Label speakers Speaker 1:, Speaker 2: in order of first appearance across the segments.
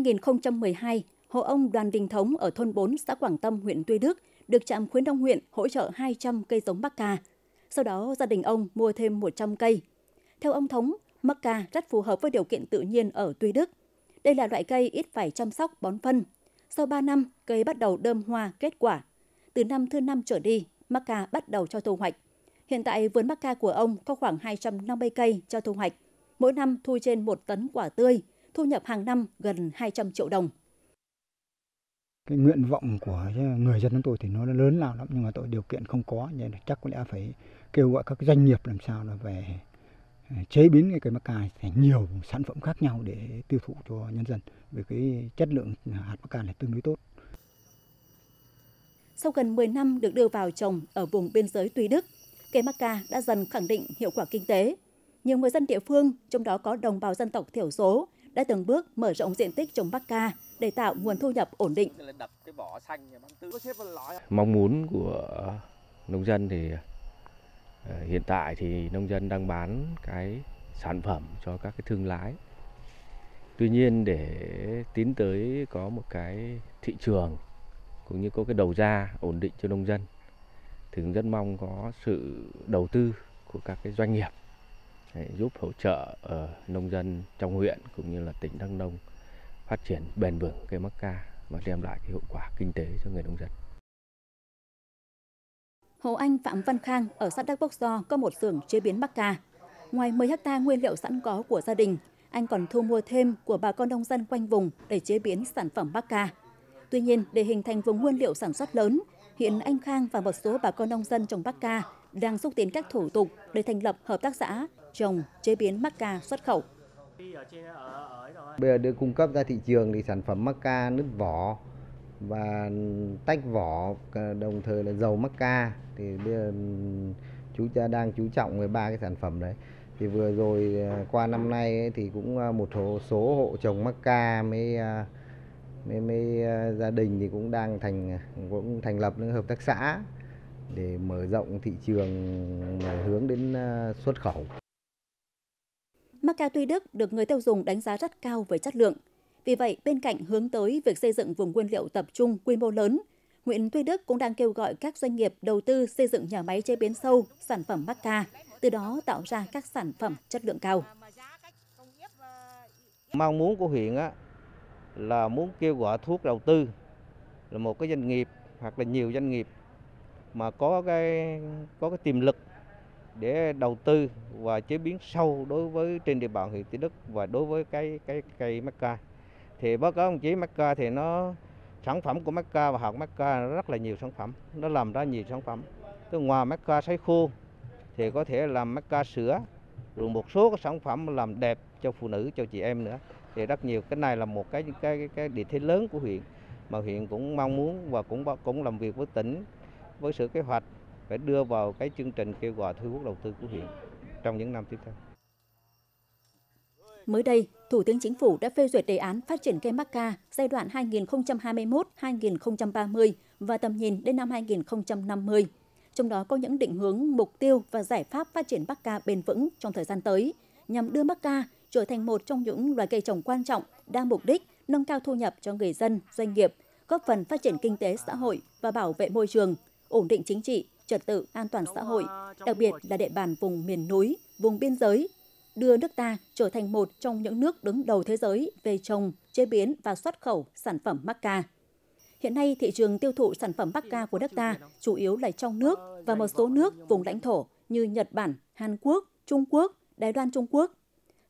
Speaker 1: 2012, hộ ông Đoàn Đình Thống ở thôn 4 xã Quảng Tâm, huyện Tuy Đức được trạm khuyến nông huyện hỗ trợ 200 cây giống mắc ca. Sau đó gia đình ông mua thêm 100 cây. Theo ông Thống, mắc ca rất phù hợp với điều kiện tự nhiên ở Tuy Đức. Đây là loại cây ít phải chăm sóc bón phân. Sau 3 năm, cây bắt đầu đơm hoa kết quả. Từ năm thứ năm trở đi, mắc ca bắt đầu cho thu hoạch. Hiện tại vườn mắc ca của ông có khoảng 250 cây cho thu hoạch. Mỗi năm thu trên 1 tấn quả tươi – thu nhập hàng năm gần 200 triệu đồng.
Speaker 2: Cái nguyện vọng của người dân chúng tôi thì nó lớn lao lắm nhưng mà tôi điều kiện không có nên chắc có lẽ phải kêu gọi các doanh nghiệp làm sao là về à, chế biến cái cây mắc ca thành nhiều sản phẩm khác nhau để tiêu thụ cho nhân dân vì cái chất lượng hạt mắc ca này tương đối tốt.
Speaker 1: Sau gần 10 năm được đưa vào trồng ở vùng biên giới Tuy Đức, cây mắc ca đã dần khẳng định hiệu quả kinh tế. Nhiều người dân địa phương, trong đó có đồng bào dân tộc thiểu số, đã từng bước mở rộng diện tích trồng bắp ca để tạo nguồn thu nhập ổn định.
Speaker 2: Mong muốn của nông dân thì ờ, hiện tại thì nông dân đang bán cái sản phẩm cho các cái thương lái. Tuy nhiên để tiến tới có một cái thị trường cũng như có cái đầu ra ổn định cho nông dân thì rất mong có sự đầu tư của các cái doanh nghiệp giúp hỗ trợ ờ, nông dân trong huyện cũng như là tỉnh Đắk Nông phát triển bền vững cây mắc ca và đem lại cái hiệu quả kinh tế cho người nông dân.
Speaker 1: Hồ Anh Phạm Văn Khang ở xã Đắk Bốc Do có một xưởng chế biến mắc ca. Ngoài 10 ha nguyên liệu sẵn có của gia đình, anh còn thu mua thêm của bà con nông dân quanh vùng để chế biến sản phẩm mắc ca. Tuy nhiên, để hình thành vùng nguyên liệu sản xuất lớn, hiện anh Khang và một số bà con nông dân trồng mắc ca đang xúc tiến các thủ tục để thành lập hợp tác xã trồng, chế biến mắc ca xuất khẩu.
Speaker 3: Bây giờ đưa cung cấp ra thị trường thì sản phẩm mắc ca nứt vỏ và tách vỏ đồng thời là dầu mắc ca thì bây giờ chú cha đang chú trọng về ba cái sản phẩm đấy thì vừa rồi à, qua năm nay ấy, thì cũng à, một số hộ trồng mắc ca mấy à, mấy, mấy gia đình thì cũng đang thành cũng thành lập những hợp tác xã để mở rộng thị trường hướng đến xuất khẩu.
Speaker 1: Macau Tuy Đức được người tiêu dùng đánh giá rất cao về chất lượng. Vì vậy, bên cạnh hướng tới việc xây dựng vùng nguyên liệu tập trung quy mô lớn, huyện Tuy Đức cũng đang kêu gọi các doanh nghiệp đầu tư xây dựng nhà máy chế biến sâu sản phẩm Macca, từ đó tạo ra các sản phẩm chất lượng cao.
Speaker 3: Mong muốn của huyện á, là muốn kêu gọi thuốc đầu tư là một cái doanh nghiệp hoặc là nhiều doanh nghiệp mà có cái có cái tiềm lực để đầu tư và chế biến sâu đối với trên địa bàn huyện Tuy Đức và đối với cái cái cây mắc Thì báo cáo ông chí mắc thì nó sản phẩm của mắc và hạt mắc rất là nhiều sản phẩm, nó làm ra nhiều sản phẩm. Từ ngoài mắc ca sấy khô thì có thể làm mắc ca sữa, rồi một số các sản phẩm làm đẹp cho phụ nữ, cho chị em nữa. Thì rất nhiều cái này là một cái cái cái địa thế lớn của huyện mà huyện cũng mong muốn và cũng cũng làm việc với tỉnh với sự kế hoạch phải đưa vào cái chương trình kêu gọi thu hút đầu tư của huyện trong những năm tiếp theo.
Speaker 1: Mới đây, Thủ tướng Chính phủ đã phê duyệt đề án phát triển cây mắc ca giai đoạn 2021-2030 và tầm nhìn đến năm 2050. Trong đó có những định hướng, mục tiêu và giải pháp phát triển mắc ca bền vững trong thời gian tới, nhằm đưa mắc ca trở thành một trong những loài cây trồng quan trọng đa mục đích nâng cao thu nhập cho người dân, doanh nghiệp, góp phần phát triển kinh tế xã hội và bảo vệ môi trường, ổn định chính trị, trật tự an toàn xã hội, đặc biệt là địa bàn vùng miền núi, vùng biên giới, đưa nước ta trở thành một trong những nước đứng đầu thế giới về trồng, chế biến và xuất khẩu sản phẩm macca. Hiện nay, thị trường tiêu thụ sản phẩm macca của nước ta chủ yếu là trong nước và một số nước vùng lãnh thổ như Nhật Bản, Hàn Quốc, Trung Quốc, Đài Loan Trung Quốc.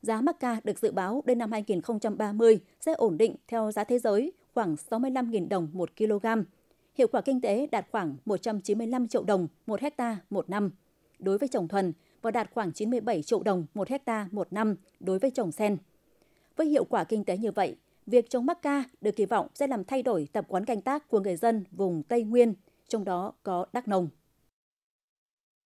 Speaker 1: Giá macca được dự báo đến năm 2030 sẽ ổn định theo giá thế giới khoảng 65.000 đồng một kg, hiệu quả kinh tế đạt khoảng 195 triệu đồng một hecta một năm. Đối với trồng thuần, và đạt khoảng 97 triệu đồng một hecta một năm đối với trồng sen. Với hiệu quả kinh tế như vậy, việc trồng mắc ca được kỳ vọng sẽ làm thay đổi tập quán canh tác của người dân vùng Tây Nguyên, trong đó có Đắk Nông.